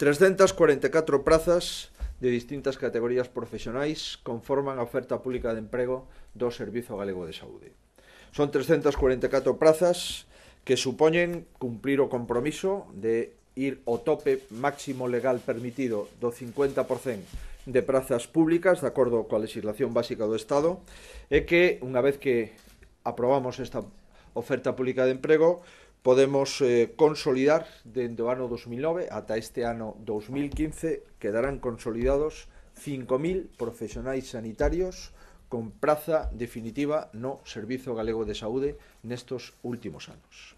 344 prazas de distintas categorías profesionais conforman a oferta pública de emprego do Servizo Galego de Saúde. Son 344 prazas que supoñen cumprir o compromiso de ir ao tope máximo legal permitido do 50% de prazas públicas, de acordo coa legislación básica do Estado, e que, unha vez que aprobamos esta oferta pública de emprego, podemos eh, consolidar dende o ano 2009 ata este ano 2015 quedarán consolidados 5.000 profesionais sanitarios con praza definitiva no Servizo Galego de Saúde nestos últimos anos.